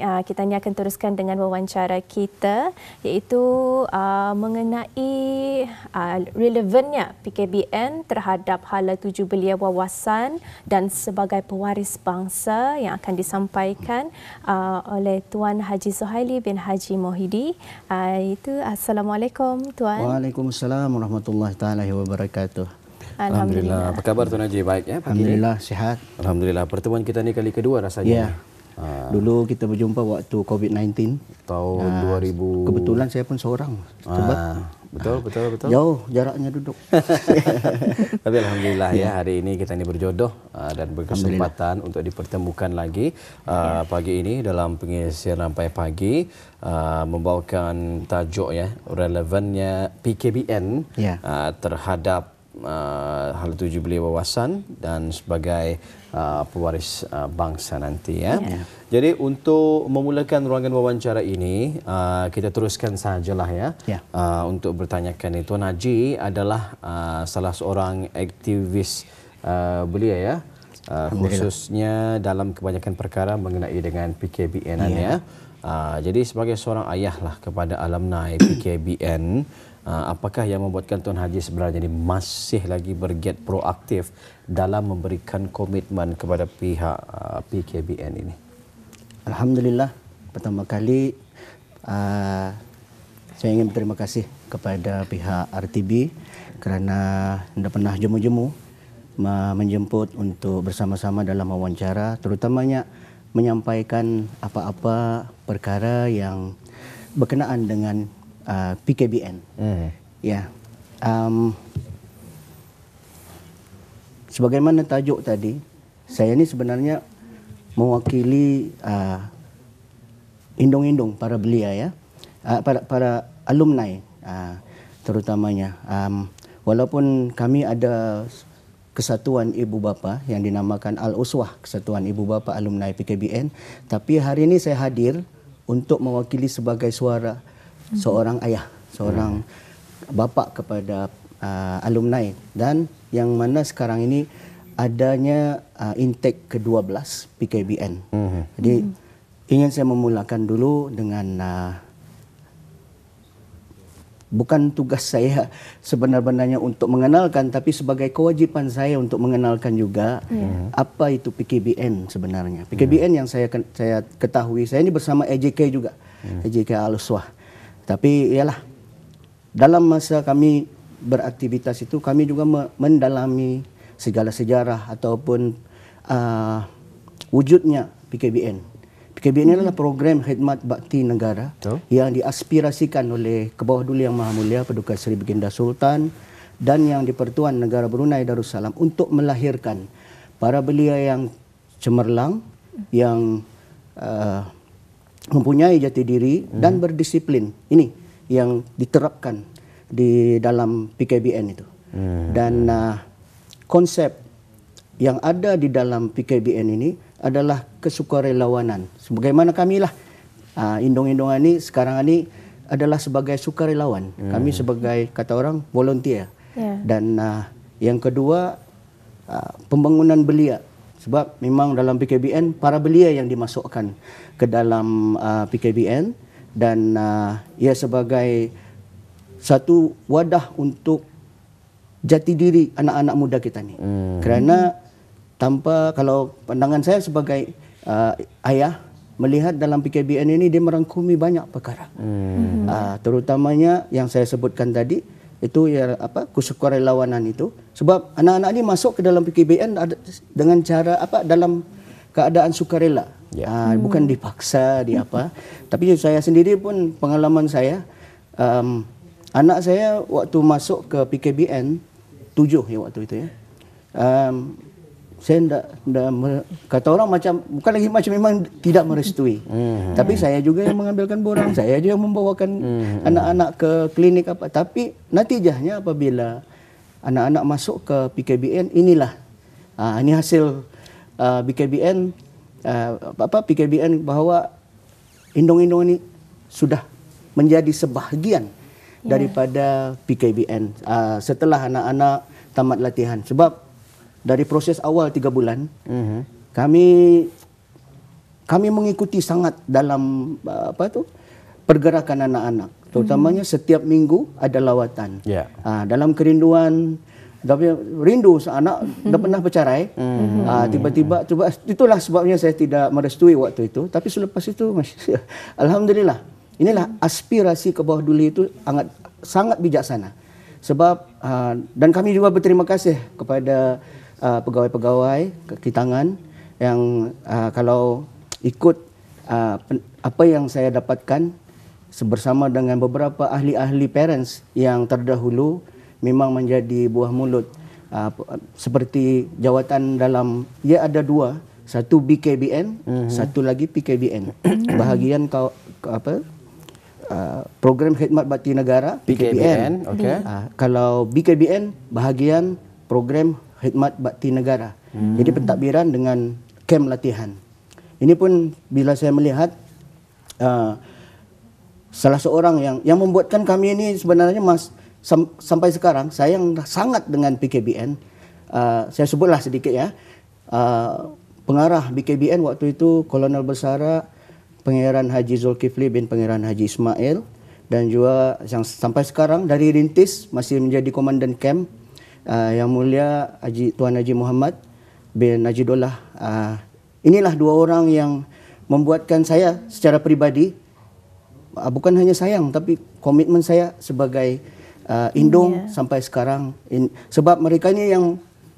Ah, kita ni akan teruskan dengan wawancara kita iaitu uh, mengenai uh, relevannya PKBN terhadap hala tujuh belia wawasan dan sebagai pewaris bangsa yang akan disampaikan uh, oleh Tuan Haji Zuhaili bin Haji Mohidi. Uh, itu Assalamualaikum Tuan. Waalaikumsalam Warahmatullahi Ta'ala Wabarakatuh. Alhamdulillah. Apa khabar Tuan Haji? Baik ya? Alhamdulillah, ini. sihat. Alhamdulillah. Pertemuan kita ni kali kedua rasanya. Yeah. Ha. Dulu kita berjumpa waktu COVID-19. Tahun ha. Ah, 2000. Kebetulan saya pun seorang. Ha. Betul, betul, betul. Jauh jaraknya duduk. Tapi Alhamdulillah ya, ya, hari ini kita ini berjodoh dan berkesempatan untuk dipertemukan lagi uh, pagi ini dalam pengisian sampai pagi uh, membawakan tajuk ya, relevannya PKBN ya. Uh, terhadap uh, hal tuju beliau wawasan dan sebagai uh, pewaris uh, bangsa nanti eh. ya. Yeah. Jadi untuk memulakan ruangan wawancara ini uh, kita teruskan sajalah ya yeah. Ya. uh, untuk bertanyakan itu Naji adalah uh, salah seorang aktivis uh, beliau ya. Uh, khususnya dalam kebanyakan perkara mengenai dengan PKBN yeah. ya. Uh, jadi sebagai seorang ayah lah kepada alam alumni PKBN Ah, apakah yang membuatkan Tuan Haji sebenarnya ini masih lagi bergiat proaktif dalam memberikan komitmen kepada pihak uh, ah, PKBN ini? Alhamdulillah, pertama kali uh, saya ingin berterima kasih kepada pihak RTB kerana anda pernah jemu-jemu menjemput untuk bersama-sama dalam wawancara terutamanya menyampaikan apa-apa perkara yang berkenaan dengan uh, PKBN. Hmm. Ya. Yeah. Um, sebagaimana tajuk tadi, saya ini sebenarnya mewakili uh, indung-indung para belia ya. Uh, para para alumni uh, terutamanya. Um, walaupun kami ada kesatuan ibu bapa yang dinamakan Al-Uswah, kesatuan ibu bapa alumni PKBN, tapi hari ini saya hadir untuk mewakili sebagai suara seorang ayah, seorang hmm. bapa kepada uh, alumni dan yang mana sekarang ini adanya uh, intake ke-12 PKBN. Hmm. Jadi ingin saya memulakan dulu dengan uh, bukan tugas saya sebenar-benarnya untuk mengenalkan tapi sebagai kewajipan saya untuk mengenalkan juga yeah. Mhm. apa itu PKBN sebenarnya. Mhm. PKBN yeah. yang saya saya ketahui saya ini bersama EJK juga. Yeah. Mhm. EJK Al-Suwah. Yeah. Tapi ialah dalam masa kami beraktivitas itu kami juga mendalami segala sejarah ataupun uh, wujudnya PKBN. PKBN ini mhm. adalah program khidmat bakti negara oh. yang diaspirasikan oleh Kebawah Duli Yang Maha Mulia Paduka Seri Beginda Sultan dan yang dipertuan negara Brunei Darussalam untuk melahirkan para belia yang cemerlang, yang uh, mempunyai jati diri hmm. dan berdisiplin. Ini yang diterapkan di dalam PKBN itu. Hmm. Dan uh, konsep yang ada di dalam PKBN ini adalah kesukarelawanan. Sebagaimana kami lah uh, indung indong ini sekarang ini adalah sebagai sukarelawan. Hmm. Kami sebagai kata orang volunteer. Yeah. Dan uh, yang kedua uh, pembangunan belia sebab memang dalam PKBN para belia yang dimasukkan ke dalam uh, PKBN dan uh, ia sebagai satu wadah untuk jati diri anak-anak muda kita ni. Hmm. Kerana tanpa kalau pandangan saya sebagai uh, ayah melihat dalam PKBN ini dia merangkumi banyak perkara. Hmm. Uh, terutamanya yang saya sebutkan tadi itu ya apa kesukarelawanan itu sebab anak-anak ini masuk ke dalam PKBN dengan cara apa dalam keadaan sukarela ya. ha, hmm. bukan dipaksa di apa tapi saya sendiri pun pengalaman saya um, anak saya waktu masuk ke PKBN tujuh ya waktu itu ya um, saya tidak kata orang macam bukan lagi macam memang tidak merestui. Hmm. Tapi saya juga yang mengambilkan borang, saya juga yang membawakan hmm. anak-anak ke klinik apa. Tapi natijahnya apabila anak-anak masuk ke PKBN inilah uh, ini hasil uh, ah, PKBN uh, ah, apa PKBN bahawa indung-indung ini sudah menjadi sebahagian yeah. daripada PKBN uh, setelah anak-anak tamat latihan sebab dari proses awal tiga bulan mm-hmm. kami kami mengikuti sangat dalam uh, apa tuh pergerakan anak-anak mhm. terutamanya mm-hmm. setiap minggu ada lawatan yeah. Ya. uh, dalam kerinduan tapi rindu anak dah mhm. pernah bercerai mm-hmm. uh, tiba-tiba itulah sebabnya saya tidak merestui waktu itu tapi selepas itu alhamdulillah inilah aspirasi ke bawah duli itu sangat sangat bijaksana sebab uh, dan kami juga berterima kasih kepada uh, pegawai-pegawai kaki tangan yang uh, kalau ikut uh, apa yang saya dapatkan bersama dengan beberapa ahli-ahli parents yang terdahulu memang menjadi buah mulut uh, seperti jawatan dalam ia ada dua satu BKBN mm-hmm. satu lagi PKBN bahagian kau apa Uh, program khidmat bakti negara PKBN, PKBN. okey uh, kalau BKBN bahagian program khidmat bakti negara. Hmm. Jadi pentadbiran dengan kem latihan. Ini pun bila saya melihat uh, salah seorang yang yang membuatkan kami ini sebenarnya mas sam, sampai sekarang saya yang sangat dengan PKBN. Uh, saya sebutlah sedikit ya. Uh, pengarah BKBN waktu itu Kolonel Besara Pengiran Haji Zulkifli bin Pengiran Haji Ismail dan juga yang sampai sekarang dari Rintis masih menjadi komandan kem uh, Yang Mulia Haji Tuan Haji Muhammad bin Najidullah. Uh, inilah dua orang yang membuatkan saya secara peribadi uh, bukan hanya sayang tapi komitmen saya sebagai uh, indung yeah. sampai sekarang in, sebab mereka ini yang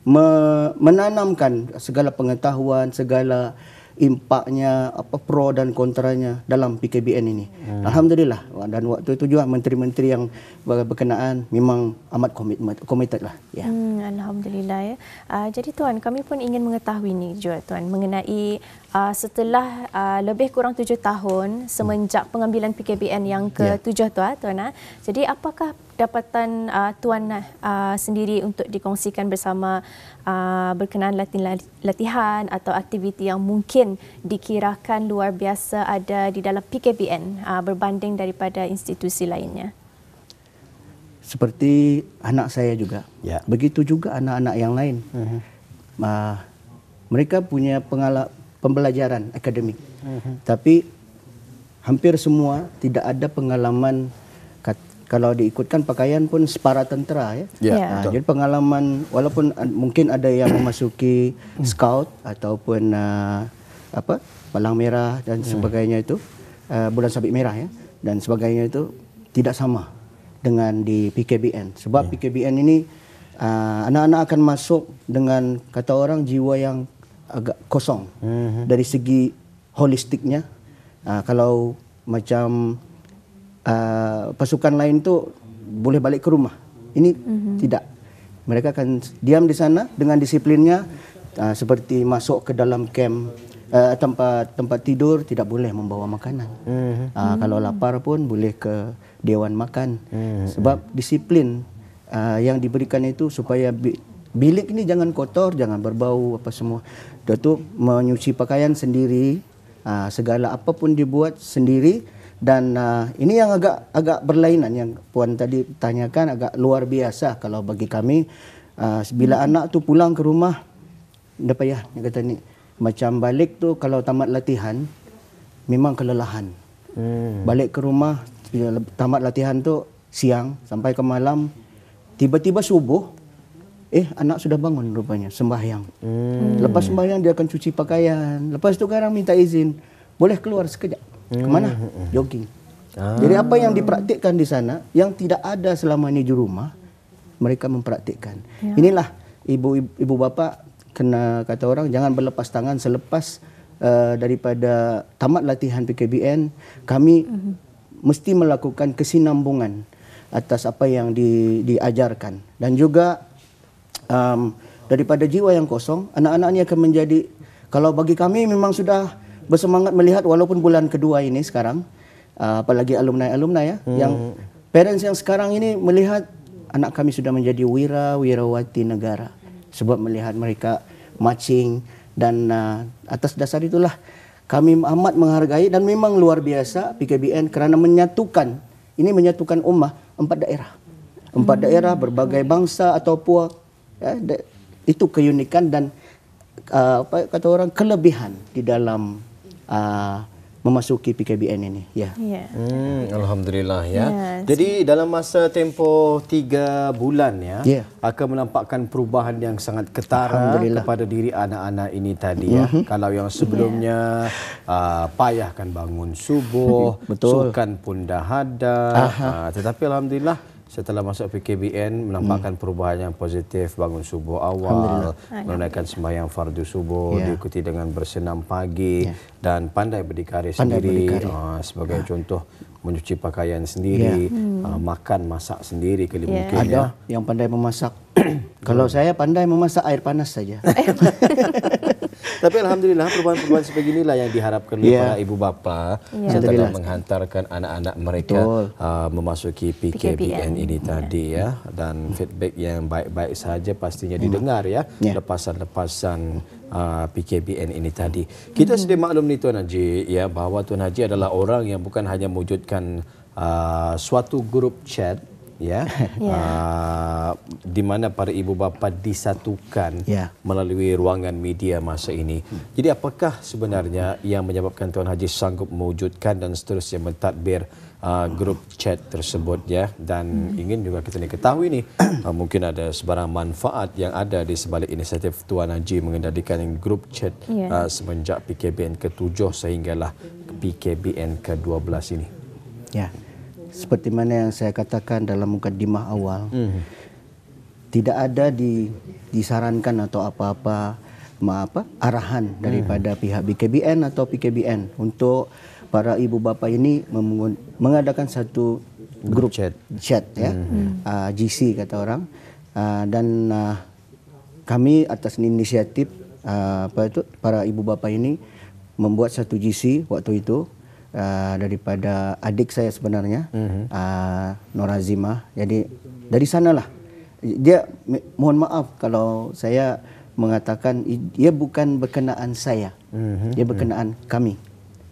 me- menanamkan segala pengetahuan, segala impaknya apa pro dan kontranya dalam PKBN ini. Hmm. Alhamdulillah dan waktu itu juga menteri-menteri yang berkenaan memang amat komitmen komited lah. Ya. Hmm, alhamdulillah ya. Uh, jadi tuan kami pun ingin mengetahui ni juga tuan mengenai uh, setelah uh, lebih kurang tujuh tahun semenjak pengambilan PKBN yang ke tujuh ya. tu, ah, Tuan. jadi apakah dapatan uh, Tuan uh, sendiri untuk dikongsikan bersama uh, berkenaan latihan atau aktiviti yang mungkin dikirakan luar biasa ada di dalam PKBN uh, berbanding daripada institusi lainnya? Seperti anak saya juga. Ya. Begitu juga anak-anak yang lain. Uh-huh. Uh, mereka punya pengalaman pembelajaran akademik. Uh-huh. Tapi hampir semua tidak ada pengalaman kalau diikutkan pakaian pun separa tentara ya. Yeah, Nah, jadi pengalaman walaupun eh, mungkin ada yang memasuki mhm. scout ataupun uh, apa palang merah dan ya. sebagainya itu uh, bulan sabit merah ya dan sebagainya itu tidak sama dengan di PKBN sebab yeah. PKBN ini anak anak-anak akan masuk dengan kata orang jiwa yang agak kosong mm-hmm. dari segi holistiknya. Uh, kalau macam uh, pasukan lain tu boleh balik ke rumah, ini mm-hmm. tidak. Mereka akan diam di sana dengan disiplinnya uh, seperti masuk ke dalam camp uh, tempat tempat tidur tidak boleh membawa makanan. Mm-hmm. Uh, kalau lapar pun boleh ke dewan makan mm-hmm. sebab disiplin uh, yang diberikan itu supaya bilik ni jangan kotor, jangan berbau apa semua. Dia tu menyuci pakaian sendiri, uh, segala apa pun dibuat sendiri dan uh, ini yang agak agak berlainan yang puan tadi tanyakan agak luar biasa kalau bagi kami uh, bila hmm. anak tu pulang ke rumah dah payah dia kata ni macam balik tu kalau tamat latihan memang kelelahan. Hmm. Balik ke rumah tamat latihan tu siang sampai ke malam tiba-tiba subuh Eh anak sudah bangun rupanya sembahyang. Hmm. Lepas sembahyang dia akan cuci pakaian. Lepas itu sekarang minta izin boleh keluar sekejap. Hmm. Kemana? Hmm, hmm. Jogging. Ah. Jadi apa yang dipraktikkan di sana yang tidak ada selama ini di rumah mereka mempraktikkan. Ya. Inilah ibu, ibu ibu bapa kena kata orang jangan berlepas tangan selepas uh, daripada tamat latihan PKBN kami hmm. mesti melakukan kesinambungan atas apa yang di, diajarkan dan juga um, daripada jiwa yang kosong, anak-anak ini akan menjadi, kalau bagi kami memang sudah bersemangat melihat walaupun bulan kedua ini sekarang, uh, apalagi alumni-alumni ya, hmm. yang parents yang sekarang ini melihat anak kami sudah menjadi wira wirawati negara sebab melihat mereka matching dan uh, atas dasar itulah kami amat menghargai dan memang luar biasa PKBN kerana menyatukan ini menyatukan ummah empat daerah empat hmm. daerah berbagai bangsa atau puak ya, de, itu keunikan dan uh, apa kata orang kelebihan di dalam uh, memasuki PKBN ini ya. Yeah. Hmm, alhamdulillah ya. Yeah, Jadi dalam masa tempo 3 bulan ya yeah. akan menampakkan perubahan yang sangat ketara kepada diri anak-anak ini tadi mm-hmm. ya. Mhm. Kalau yang sebelumnya yeah. uh, payah kan bangun subuh, sukan pun dah ada. Uh, tetapi alhamdulillah setelah masuk PKBN menampakkan hmm. perubahan yang positif bangun subuh awal menunaikan sembahyang fardu subuh yeah. diikuti dengan bersenam pagi yeah. dan pandai berdikari pandai sendiri berdikari. Uh, sebagai ah. contoh mencuci pakaian sendiri, yeah. Uh, hmm. uh, makan masak sendiri kali yeah. Ada ya. yang pandai memasak. Kalau hmm. saya pandai memasak air panas saja. Tapi alhamdulillah perubahan-perubahan seperti inilah yang diharapkan oleh yeah. ibu bapa yeah. setelah yeah. menghantarkan anak-anak mereka uh, memasuki PKBN, PKBN ini yeah. tadi ya dan feedback yang baik-baik saja pastinya ya. didengar ya yeah. lepasan-lepasan uh, ah, PKBN ini tadi. Kita sedia maklum ni Tuan Haji ya bahawa Tuan Haji adalah orang yang bukan hanya mewujudkan uh, suatu grup chat ya yeah. Ya. uh, di mana para ibu bapa disatukan yeah. melalui ruangan media masa ini. Jadi apakah sebenarnya yang menyebabkan Tuan Haji sanggup mewujudkan dan seterusnya mentadbir uh, grup chat tersebut ya dan hmm. ingin juga kita nih ketahui nih uh, mungkin ada sebarang manfaat yang ada di sebalik inisiatif Tuan Haji mengendalikan grup chat yeah. uh, semenjak PKBN ke-7 sehinggalah PKBN ke-12 ini. Ya. Yeah. Seperti mana yang saya katakan dalam mukadimah awal. Hmm. Tidak ada di disarankan atau apa-apa apa arahan hmm. daripada hmm. pihak BKBN atau PKBN untuk para ibu bapa ini mengadakan satu grup chat, chat ya hmm. uh, ah, GC kata orang uh, dan uh, kami atas inisiatif uh, apa itu para ibu bapa ini membuat satu GC waktu itu uh, daripada adik saya sebenarnya hmm. uh, Norazima jadi dari sanalah dia mohon maaf kalau saya mengatakan dia bukan berkenaan saya mm-hmm. dia berkenaan mm-hmm. kami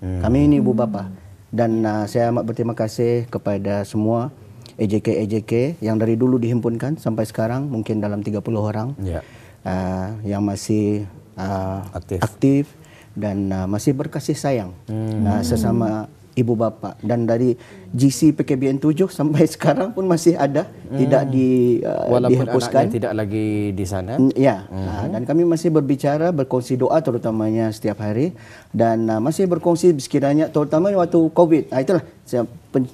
Hmm. Kami ini ibu bapa dan uh, saya amat berterima kasih kepada semua AJK AJK yang dari dulu dihimpunkan sampai sekarang mungkin dalam 30 orang yeah. uh, yang masih uh, aktif. aktif dan uh, masih berkasih sayang hmm. uh, sesama ibu bapa dan dari GC PKBN 7 sampai sekarang pun masih ada hmm. tidak di uh, walaupun dihapuskan. anaknya tidak lagi di sana. Mm, ya. Hmm. Uh, dan kami masih berbicara berkongsi doa terutamanya setiap hari dan uh, masih berkongsi sekiranya terutamanya waktu COVID. Uh, itulah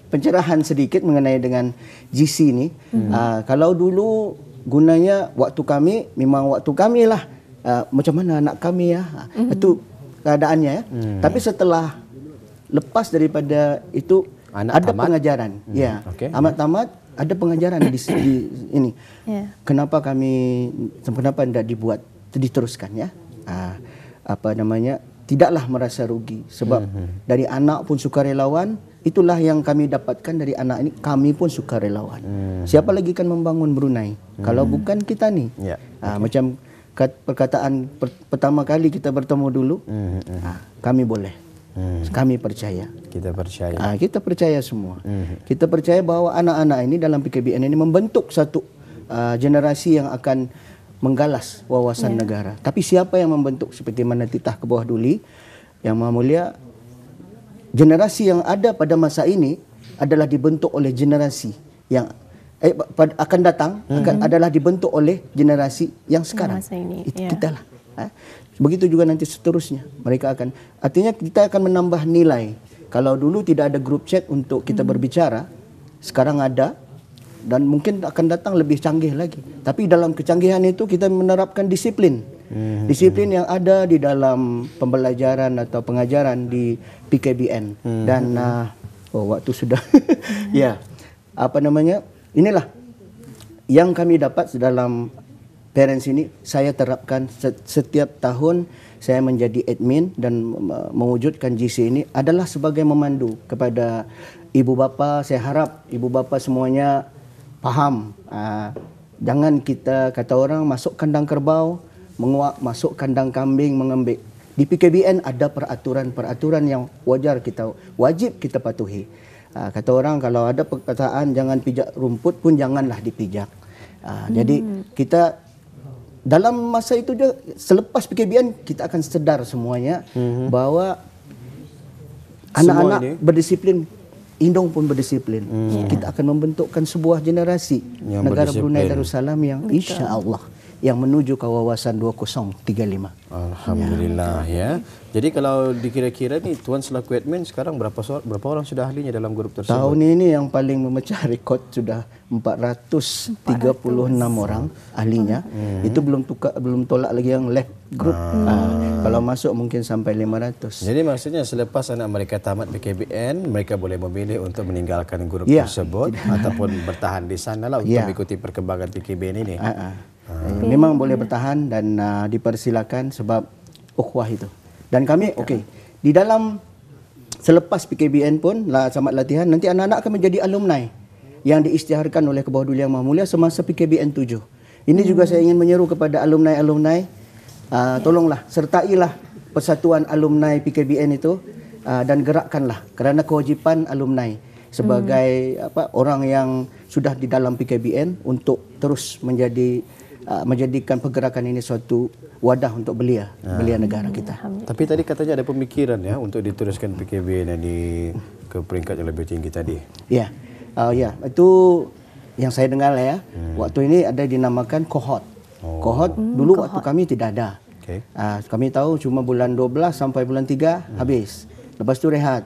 pencerahan sedikit mengenai dengan GC ni. Hmm. Uh, kalau dulu gunanya waktu kami memang waktu kami lah uh, macam mana anak kami ya. Uh, hmm. Itu keadaannya ya. Hmm. Tapi setelah lepas daripada itu anak ada tamat. pengajaran hmm. ya okay. amat tamat ada pengajaran di, di ini yeah. kenapa kami kenapa tidak dibuat diteruskan ya ah, apa namanya tidaklah merasa rugi sebab hmm. hmm. dari anak pun suka relawan. itulah yang kami dapatkan dari anak ini kami pun sukarelawan hmm. siapa lagi kan membangun Brunei hmm. kalau bukan kita nih yeah. okay. ah, macam perkataan per, pertama kali kita bertemu dulu hmm. hmm, hmm. ah, kami boleh Hmm. Kami percaya. Kita percaya. Ha, kita percaya semua. Hmm. Kita percaya bahawa anak-anak ini dalam PKBN ini membentuk satu uh, generasi yang akan menggalas wawasan yeah. negara. Tapi siapa yang membentuk seperti mana titah ke bawah duli yang Maha Mulia generasi yang ada pada masa ini adalah dibentuk oleh generasi yang eh, akan datang hmm. akan adalah dibentuk oleh generasi yang sekarang. Masa ini. Yeah. Kita lah. Ha? Begitu juga nanti seterusnya mereka akan artinya kita akan menambah nilai. Kalau dulu tidak ada group chat untuk kita hmm. berbicara, sekarang ada dan mungkin akan datang lebih canggih lagi. Tapi dalam kecanggihan itu kita menerapkan disiplin. Hmm. Disiplin yang ada di dalam pembelajaran atau pengajaran di PKBN hmm. dan uh, oh waktu sudah ya. Apa namanya? Inilah yang kami dapat dalam parents ini saya terapkan setiap tahun saya menjadi admin dan mewujudkan GC ini adalah sebagai memandu kepada ibu bapa saya harap ibu bapa semuanya faham ah, jangan kita kata orang masuk kandang kerbau menguak masuk kandang kambing mengembik di PKBN ada peraturan-peraturan yang wajar kita wajib kita patuhi ah, kata orang kalau ada perkataan jangan pijak rumput pun janganlah dipijak ah, jadi hmm. kita dalam masa itu juga selepas PKBN kita akan sedar semuanya mm-hmm. bahawa anak-anak Semua berdisiplin Indong pun berdisiplin. hmm Kita akan membentukkan sebuah generasi yang negara Brunei Darussalam yang insya-Allah yang menuju kawasan 2035. Alhamdulillah ya. Jadi kalau dikira-kira ni tuan selaku admin sekarang berapa berapa orang sudah ahlinya dalam grup tersebut? Tahun ini yang paling memecah rekod sudah 436 400. orang ahlinya. Hmm. Itu belum tukar belum tolak lagi yang left group. Hmm. Uh, kalau masuk mungkin sampai 500. Jadi maksudnya selepas anak mereka tamat PKBN, mereka boleh memilih untuk meninggalkan grup ya, tersebut ataupun bertahan di sanalah untuk ya. mengikuti perkembangan PKBN ini. Uh-uh okay. Ah, memang boleh hmm. bertahan dan uh, dipersilakan sebab ukhuwah itu. Dan kami okey di dalam selepas PKBN pun lah sama latihan nanti anak-anak akan menjadi alumni yang diisytiharkan oleh Kebahagiaan Yang Maha Mulia semasa PKBN 7. Ini hmm. juga saya ingin menyeru kepada alumni-alumni uh, tolonglah sertailah persatuan alumni PKBN itu uh, dan gerakkanlah kerana kewajipan alumni sebagai hmm. apa orang yang sudah di dalam PKBN untuk terus menjadi uh, menjadikan pergerakan ini suatu wadah untuk belia ha. belia negara kita. Tapi tadi katanya ada pemikiran ya untuk diteruskan PKB ini ke peringkat yang lebih tinggi tadi. Ya, yeah. uh, ya yeah. itu yang saya dengar lah ya. Hmm. Waktu ini ada dinamakan kohort. Oh. Kohort hmm, dulu kohot. waktu kami tidak ada. Okay. Uh, kami tahu cuma bulan 12 sampai bulan 3 hmm. habis. Lepas tu rehat.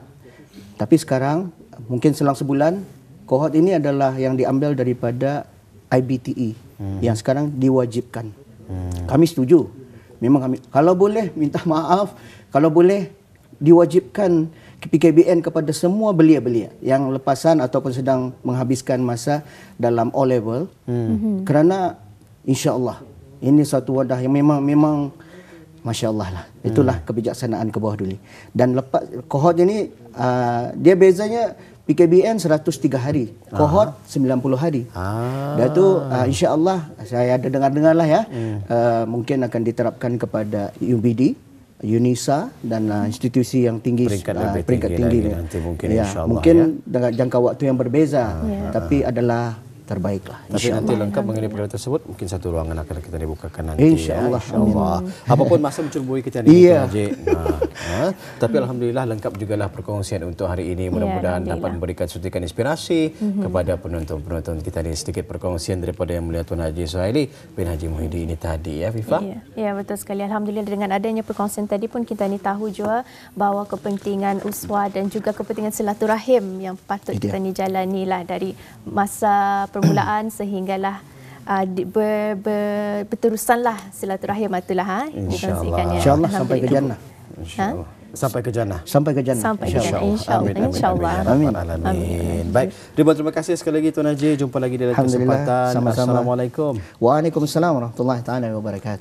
Tapi sekarang mungkin selang sebulan kohort ini adalah yang diambil daripada IBTE hmm. yang sekarang diwajibkan. Hmm. Kami setuju. Memang kami kalau boleh minta maaf, kalau boleh diwajibkan PKBN kepada semua belia-belia yang lepasan ataupun sedang menghabiskan masa dalam O level. Hmm. Mhm. Kerana insya-Allah ini satu wadah yang memang memang masya-Allah lah. Itulah hmm. kebijaksanaan ke bawah dulu. Dan lepas kohort ini uh, ah, dia bezanya PKBN 103 hari, kohort 90 hari. Ah. Dan itu uh, ah, insya-Allah saya ada dengar-dengar lah ya. Hmm. Uh, mungkin akan diterapkan kepada UBD, UNISA dan uh, institusi yang tinggi peringkat, uh, peringkat tinggi, tinggi, tinggi nanti mungkin ya, Mungkin ya. dengan jangka waktu yang berbeza ah. Ya. tapi adalah terbaik lah. Tapi Insya nanti Allah. lengkap mengenai perkara tersebut, mungkin satu ruangan akan kita dibukakan nanti. Ya. Insya Allah. Insya Allah. Apapun masa mencurbui kita nanti. Iya. Nah, tapi Alhamdulillah lengkap juga lah perkongsian untuk hari ini. Mudah-mudahan ya, dapat memberikan suntikan inspirasi mm -hmm. kepada penonton-penonton kita ini. Sedikit perkongsian daripada yang melihat Tuan Haji Suhaili bin Haji Muhyiddi ini tadi ya, Viva. Iya, ya, betul sekali. Alhamdulillah dengan adanya perkongsian tadi pun kita ini tahu juga bahawa kepentingan uswa dan juga kepentingan silaturahim yang patut kita ini jalani lah dari masa permulaan sehinggalah uh, ber, ber, berteruslah silaturahim atulah ha insyaallah insyaallah sampai ke jannah insyaallah ha? sampai ke jannah sampai ke jannah insyaallah insyaallah amin amin ya amin baik ribuan terima kasih sekali lagi tuan Haji jumpa lagi di lain kesempatan Sama assalamualaikum waalaikumsalam warahmatullahi taala wabarakatuh